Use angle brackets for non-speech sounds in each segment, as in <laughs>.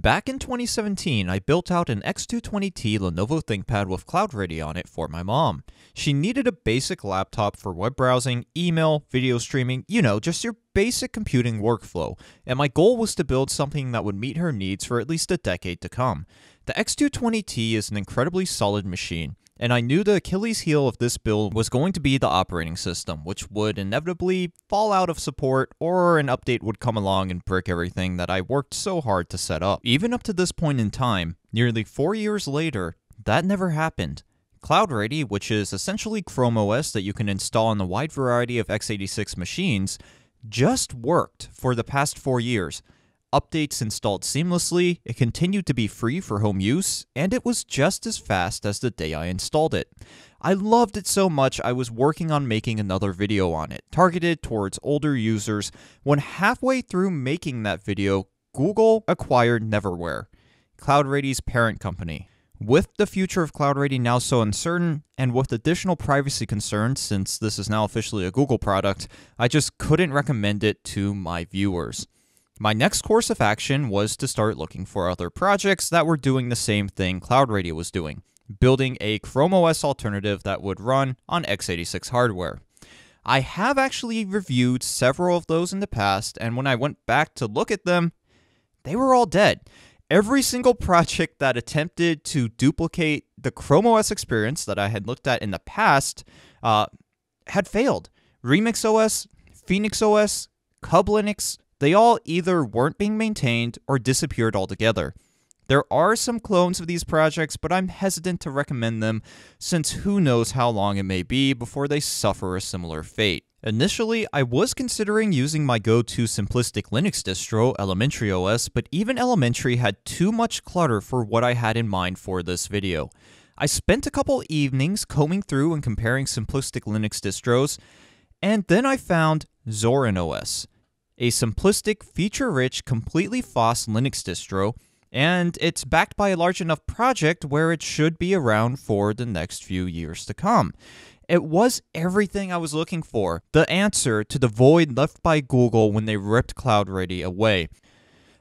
Back in 2017, I built out an X220T Lenovo ThinkPad with Cloud Ready on it for my mom. She needed a basic laptop for web browsing, email, video streaming, you know, just your basic computing workflow, and my goal was to build something that would meet her needs for at least a decade to come. The X220T is an incredibly solid machine. And I knew the Achilles heel of this build was going to be the operating system, which would inevitably fall out of support or an update would come along and brick everything that I worked so hard to set up. Even up to this point in time, nearly four years later, that never happened. Cloud Ready, which is essentially Chrome OS that you can install on a wide variety of x86 machines, just worked for the past four years, updates installed seamlessly, it continued to be free for home use, and it was just as fast as the day I installed it. I loved it so much I was working on making another video on it, targeted towards older users, when halfway through making that video, Google acquired Neverware, CloudReady's parent company. With the future of CloudReady now so uncertain, and with additional privacy concerns since this is now officially a Google product, I just couldn't recommend it to my viewers. My next course of action was to start looking for other projects that were doing the same thing Cloud Radio was doing, building a Chrome OS alternative that would run on x86 hardware. I have actually reviewed several of those in the past, and when I went back to look at them, they were all dead. Every single <laughs> project that attempted to duplicate the Chrome OS experience that I had looked at in the past uh, had failed. Remix OS, Phoenix OS, Cub Linux, they all either weren't being maintained or disappeared altogether. There are some clones of these projects, but I'm hesitant to recommend them since who knows how long it may be before they suffer a similar fate. Initially, I was considering using my go-to simplistic Linux distro, Elementary OS, but even Elementary had too much clutter for what I had in mind for this video. I spent a couple evenings combing through and comparing simplistic Linux distros, and then I found Zorin OS a simplistic, feature rich, completely FOSS Linux distro, and it's backed by a large enough project where it should be around for the next few years to come. It was everything I was looking for, the answer to the void left by Google when they ripped Cloud Ready away.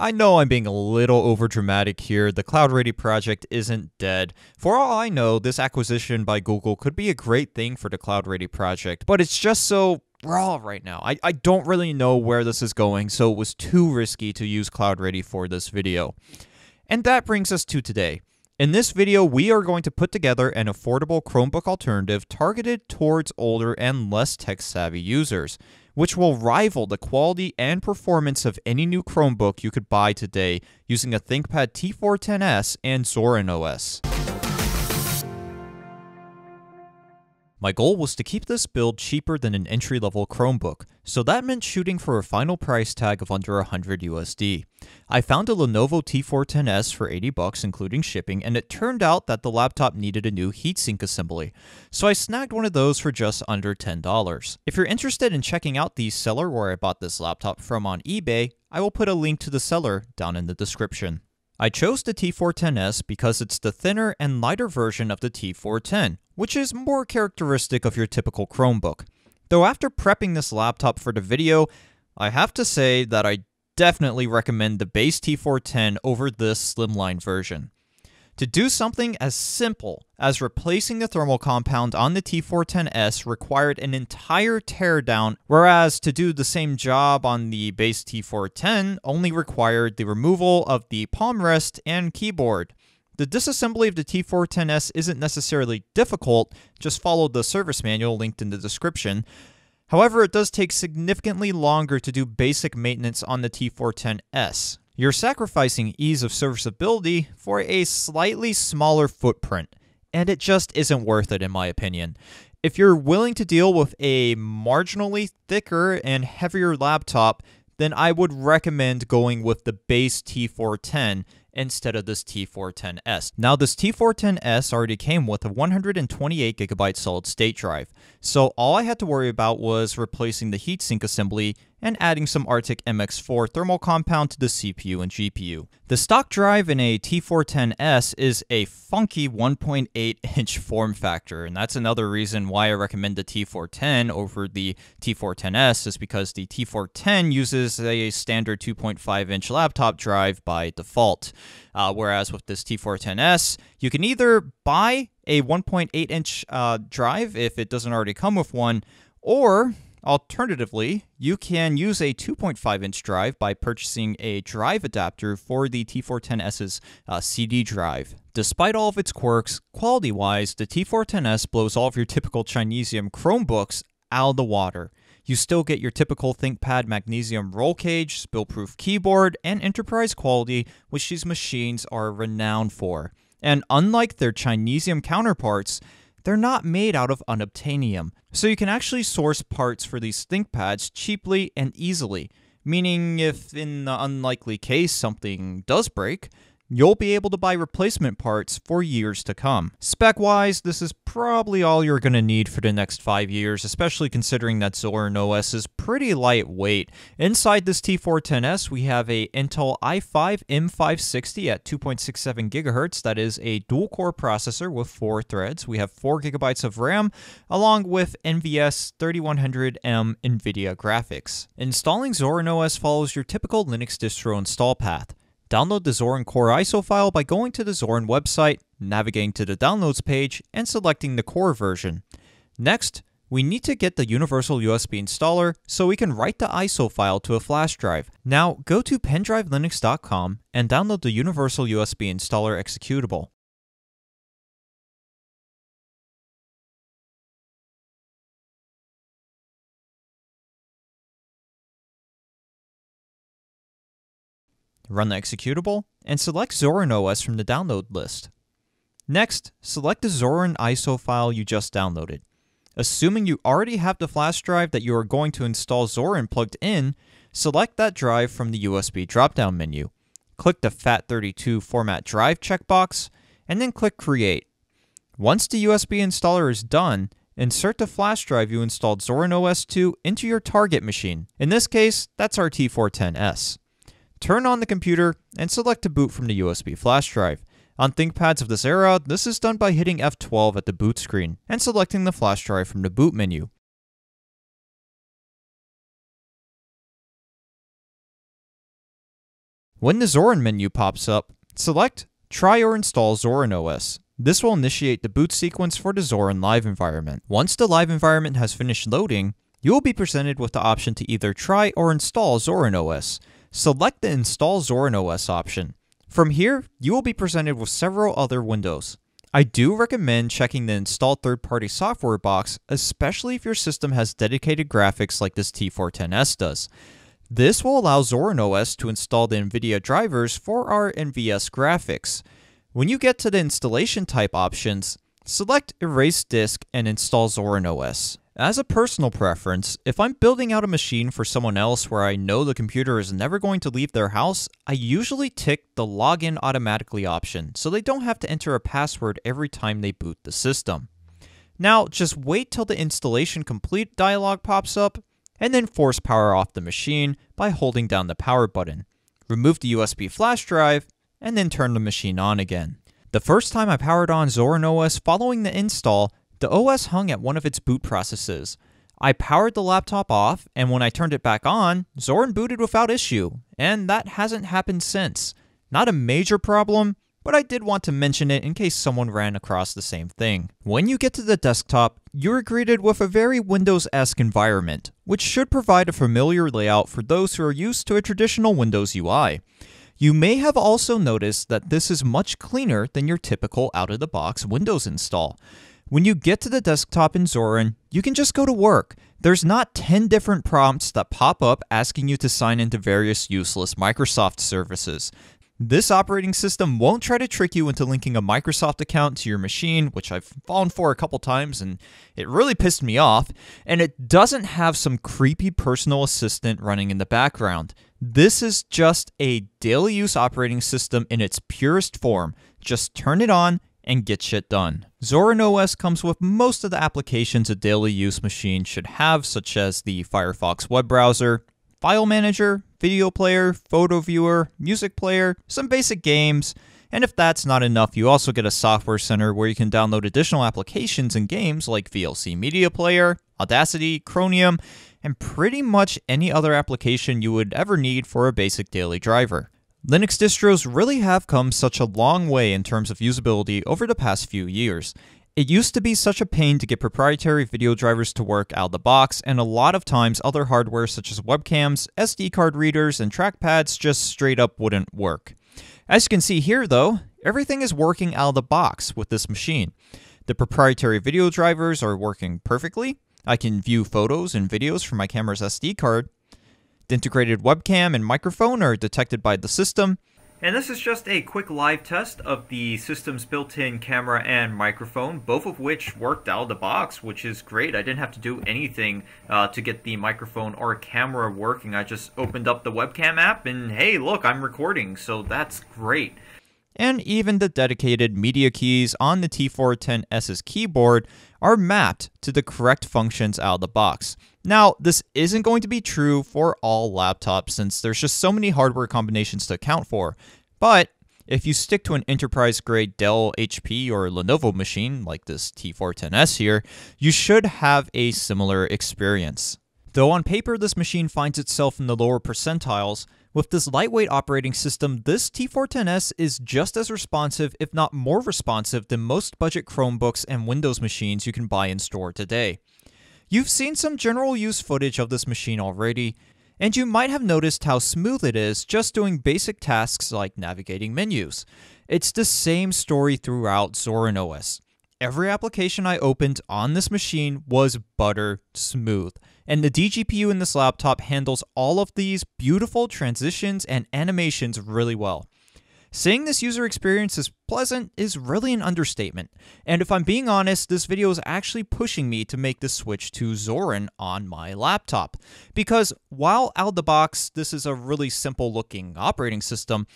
I know I'm being a little overdramatic here. The Cloud Ready project isn't dead. For all I know, this acquisition by Google could be a great thing for the Cloud Ready project, but it's just so raw right now. I, I don't really know where this is going, so it was too risky to use Cloud Ready for this video. And that brings us to today. In this video, we are going to put together an affordable Chromebook alternative targeted towards older and less tech-savvy users, which will rival the quality and performance of any new Chromebook you could buy today using a ThinkPad T410S and Zorin OS. My goal was to keep this build cheaper than an entry-level Chromebook, so that meant shooting for a final price tag of under 100 USD. I found a Lenovo T410S for 80 bucks including shipping, and it turned out that the laptop needed a new heatsink assembly, so I snagged one of those for just under $10. If you're interested in checking out the seller where I bought this laptop from on eBay, I will put a link to the seller down in the description. I chose the T410S because it's the thinner and lighter version of the T410, which is more characteristic of your typical Chromebook. Though after prepping this laptop for the video, I have to say that I definitely recommend the base T410 over this slimline version. To do something as simple as replacing the thermal compound on the T410S required an entire teardown, whereas to do the same job on the base T410 only required the removal of the palm rest and keyboard. The disassembly of the T410S isn't necessarily difficult, just follow the service manual linked in the description. However, it does take significantly longer to do basic maintenance on the T410S. You're sacrificing ease of serviceability for a slightly smaller footprint, and it just isn't worth it, in my opinion. If you're willing to deal with a marginally thicker and heavier laptop, then I would recommend going with the base T410 instead of this T410S. Now this T410S already came with a 128GB solid state drive, so all I had to worry about was replacing the heatsink assembly and adding some Arctic MX4 thermal compound to the CPU and GPU. The stock drive in a T410S is a funky 1.8 inch form factor, and that's another reason why I recommend the T410 over the T410S is because the T410 uses a standard 2.5 inch laptop drive by default. Uh, whereas with this T410S, you can either buy a 1.8 inch uh, drive if it doesn't already come with one, or Alternatively, you can use a 2.5 inch drive by purchasing a drive adapter for the T410S's uh, CD drive. Despite all of its quirks, quality wise, the T410S blows all of your typical Chinesium Chromebooks out of the water. You still get your typical ThinkPad magnesium roll cage, spill-proof keyboard, and enterprise quality, which these machines are renowned for. And unlike their Chinesium counterparts, they're not made out of unobtainium, so you can actually source parts for these ThinkPads cheaply and easily meaning if in the unlikely case something does break, you'll be able to buy replacement parts for years to come. Spec-wise, this is probably all you're going to need for the next 5 years, especially considering that Zorin OS is pretty lightweight. Inside this T410S, we have a Intel i5 M560 at 2.67 GHz. That is a dual-core processor with 4 threads. We have 4 gigabytes of RAM, along with NVS 3100M NVIDIA graphics. Installing Zorin OS follows your typical Linux distro install path. Download the Zorin Core ISO file by going to the Zorin website, navigating to the Downloads page, and selecting the core version. Next, we need to get the Universal USB installer so we can write the ISO file to a flash drive. Now, go to pendrivelinux.com and download the Universal USB installer executable. Run the executable and select Zorin OS from the download list. Next, select the Zorin ISO file you just downloaded. Assuming you already have the flash drive that you are going to install Zorin plugged in, select that drive from the USB drop-down menu. Click the FAT32 format drive checkbox, and then click Create. Once the USB installer is done, insert the flash drive you installed Zorin OS 2 into your target machine. In this case, that's our T410S. Turn on the computer and select to boot from the USB flash drive. On ThinkPads of this era, this is done by hitting F12 at the boot screen and selecting the flash drive from the boot menu. When the Zorin menu pops up, select Try or Install Zorin OS. This will initiate the boot sequence for the Zorin live environment. Once the live environment has finished loading, you will be presented with the option to either try or install Zorin OS select the Install Zorin OS option. From here, you will be presented with several other windows. I do recommend checking the Install Third Party Software box, especially if your system has dedicated graphics like this T410S does. This will allow Zorin OS to install the NVIDIA drivers for our NVS graphics. When you get to the installation type options, select Erase Disk and install Zorin OS. As a personal preference, if I'm building out a machine for someone else where I know the computer is never going to leave their house, I usually tick the login automatically option so they don't have to enter a password every time they boot the system. Now, just wait till the installation complete dialog pops up and then force power off the machine by holding down the power button. Remove the USB flash drive and then turn the machine on again. The first time I powered on Zorin OS following the install, the OS hung at one of its boot processes. I powered the laptop off, and when I turned it back on, Zorin booted without issue, and that hasn't happened since. Not a major problem, but I did want to mention it in case someone ran across the same thing. When you get to the desktop, you're greeted with a very Windows-esque environment, which should provide a familiar layout for those who are used to a traditional Windows UI. You may have also noticed that this is much cleaner than your typical out-of-the-box Windows install. When you get to the desktop in Zorin, you can just go to work. There's not 10 different prompts that pop up asking you to sign into various useless Microsoft services. This operating system won't try to trick you into linking a Microsoft account to your machine, which I've fallen for a couple times and it really pissed me off, and it doesn't have some creepy personal assistant running in the background. This is just a daily use operating system in its purest form. Just turn it on and get shit done. Zorin OS comes with most of the applications a daily use machine should have, such as the Firefox web browser, file manager, video player, photo viewer, music player, some basic games, and if that's not enough, you also get a software center where you can download additional applications and games like VLC Media Player, Audacity, Chromium, and pretty much any other application you would ever need for a basic daily driver. Linux distros really have come such a long way in terms of usability over the past few years. It used to be such a pain to get proprietary video drivers to work out of the box, and a lot of times other hardware such as webcams, SD card readers, and trackpads just straight up wouldn't work. As you can see here though, everything is working out of the box with this machine. The proprietary video drivers are working perfectly, I can view photos and videos from my camera's SD card, the integrated webcam and microphone are detected by the system. And this is just a quick live test of the system's built-in camera and microphone, both of which worked out of the box, which is great. I didn't have to do anything uh, to get the microphone or camera working. I just opened up the webcam app and hey, look, I'm recording, so that's great. And even the dedicated media keys on the T410S's keyboard are mapped to the correct functions out of the box. Now, this isn't going to be true for all laptops since there's just so many hardware combinations to account for, but if you stick to an enterprise grade Dell, HP, or Lenovo machine like this T410S here, you should have a similar experience. Though on paper this machine finds itself in the lower percentiles, with this lightweight operating system, this T410S is just as responsive, if not more responsive, than most budget Chromebooks and Windows machines you can buy in store today. You've seen some general use footage of this machine already, and you might have noticed how smooth it is just doing basic tasks like navigating menus. It's the same story throughout Zorin OS. Every application I opened on this machine was butter smooth, and the DGPU in this laptop handles all of these beautiful transitions and animations really well. Saying this user experience is pleasant is really an understatement, and if I'm being honest, this video is actually pushing me to make the switch to Zorin on my laptop. Because while out the box, this is a really simple looking operating system,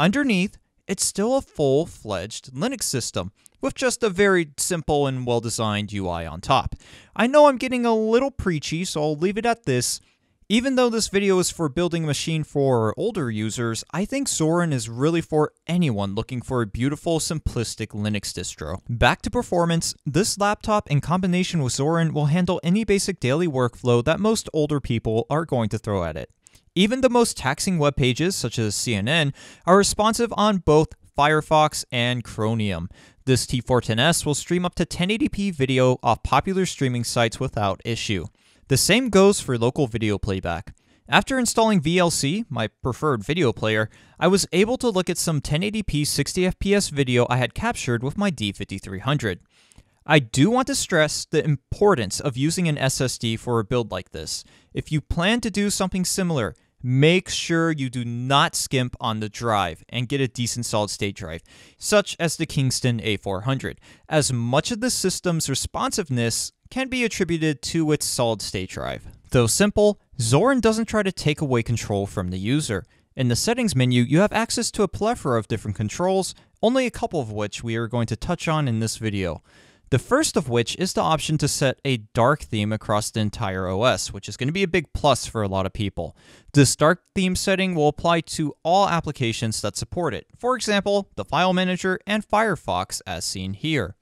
underneath, it's still a full fledged Linux system with just a very simple and well designed UI on top. I know I'm getting a little preachy, so I'll leave it at this. Even though this video is for building a machine for older users, I think Zorin is really for anyone looking for a beautiful, simplistic Linux distro. Back to performance, this laptop in combination with Zorin will handle any basic daily workflow that most older people are going to throw at it. Even the most taxing web pages, such as CNN, are responsive on both Firefox and Chromium. This T410S will stream up to 1080p video off popular streaming sites without issue. The same goes for local video playback. After installing VLC, my preferred video player, I was able to look at some 1080p 60fps video I had captured with my D5300. I do want to stress the importance of using an SSD for a build like this. If you plan to do something similar, make sure you do not skimp on the drive and get a decent solid state drive, such as the Kingston A400, as much of the system's responsiveness can be attributed to its solid state drive. Though simple, Zorin doesn't try to take away control from the user. In the settings menu, you have access to a plethora of different controls, only a couple of which we are going to touch on in this video. The first of which is the option to set a dark theme across the entire OS, which is going to be a big plus for a lot of people. This dark theme setting will apply to all applications that support it, for example, the File Manager and Firefox as seen here.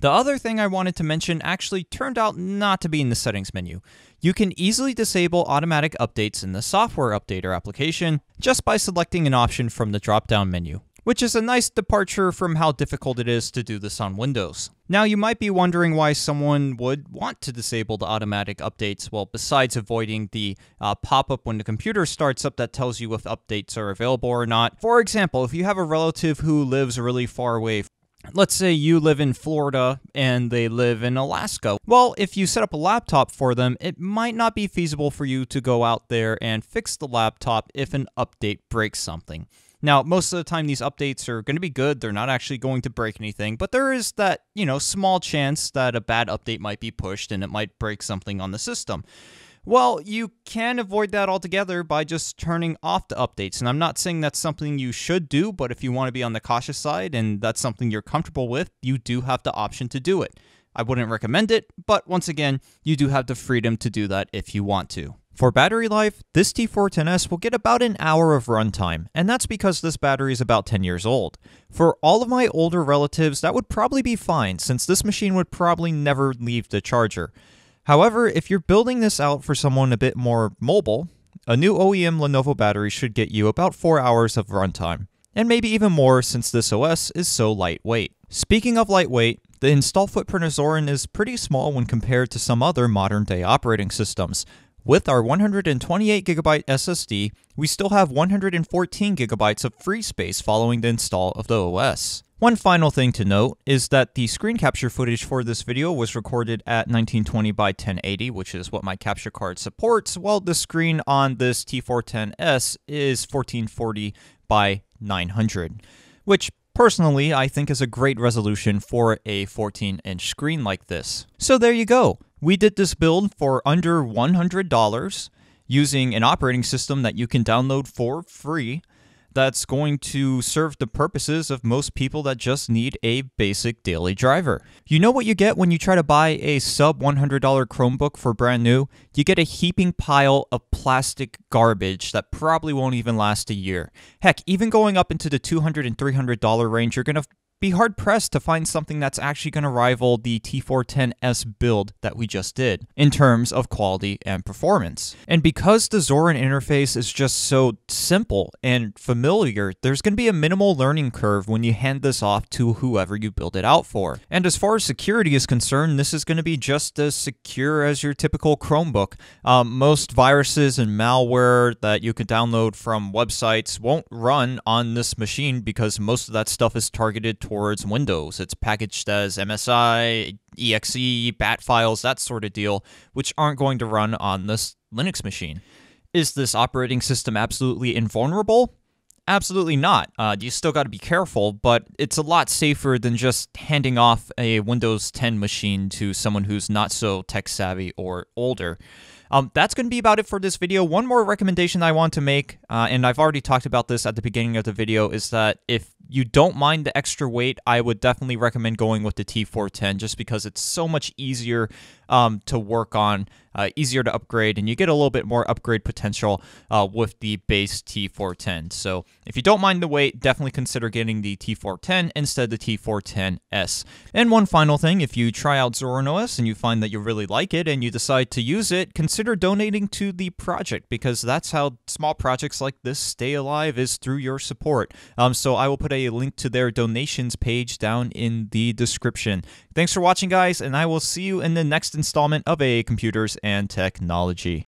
The other thing I wanted to mention actually turned out not to be in the settings menu. You can easily disable automatic updates in the software updater application just by selecting an option from the drop-down menu which is a nice departure from how difficult it is to do this on Windows. Now you might be wondering why someone would want to disable the automatic updates, well besides avoiding the uh, pop-up when the computer starts up that tells you if updates are available or not. For example, if you have a relative who lives really far away Let's say you live in Florida and they live in Alaska. Well, if you set up a laptop for them, it might not be feasible for you to go out there and fix the laptop if an update breaks something. Now, most of the time, these updates are going to be good. They're not actually going to break anything, but there is that, you know, small chance that a bad update might be pushed and it might break something on the system. Well, you can avoid that altogether by just turning off the updates. And I'm not saying that's something you should do, but if you want to be on the cautious side and that's something you're comfortable with, you do have the option to do it. I wouldn't recommend it, but once again, you do have the freedom to do that if you want to. For battery life, this T410S will get about an hour of runtime, and that's because this battery is about 10 years old. For all of my older relatives, that would probably be fine, since this machine would probably never leave the charger. However, if you're building this out for someone a bit more mobile, a new OEM Lenovo battery should get you about 4 hours of runtime, and maybe even more since this OS is so lightweight. Speaking of lightweight, the install footprint of Zorin is pretty small when compared to some other modern day operating systems. With our 128GB SSD, we still have 114GB of free space following the install of the OS. One final thing to note is that the screen capture footage for this video was recorded at 1920 by 1080, which is what my capture card supports, while the screen on this T410S is 1440 by 900, which personally I think is a great resolution for a 14-inch screen like this. So there you go. We did this build for under $100 using an operating system that you can download for free, that's going to serve the purposes of most people that just need a basic daily driver. You know what you get when you try to buy a sub $100 Chromebook for brand new? You get a heaping pile of plastic garbage that probably won't even last a year. Heck, even going up into the $200 and $300 range, you're going to be hard pressed to find something that's actually going to rival the T410S build that we just did in terms of quality and performance. And because the Zorin interface is just so simple and familiar, there's going to be a minimal learning curve when you hand this off to whoever you build it out for. And as far as security is concerned, this is going to be just as secure as your typical Chromebook. Um, most viruses and malware that you can download from websites won't run on this machine because most of that stuff is targeted towards Windows. It's packaged as MSI, EXE, BAT files, that sort of deal, which aren't going to run on this Linux machine. Is this operating system absolutely invulnerable? Absolutely not. Uh, you still got to be careful, but it's a lot safer than just handing off a Windows 10 machine to someone who's not so tech savvy or older. Um, that's going to be about it for this video. One more recommendation I want to make, uh, and I've already talked about this at the beginning of the video, is that if you don't mind the extra weight, I would definitely recommend going with the T410 just because it's so much easier um, to work on uh, easier to upgrade, and you get a little bit more upgrade potential uh, with the base T410. So if you don't mind the weight, definitely consider getting the T410 instead of the T410S. And one final thing, if you try out Zorin OS and you find that you really like it and you decide to use it, consider donating to the project because that's how small projects like this stay alive is through your support. Um, so I will put a link to their donations page down in the description. Thanks for watching, guys, and I will see you in the next installment of A Computers and Technology.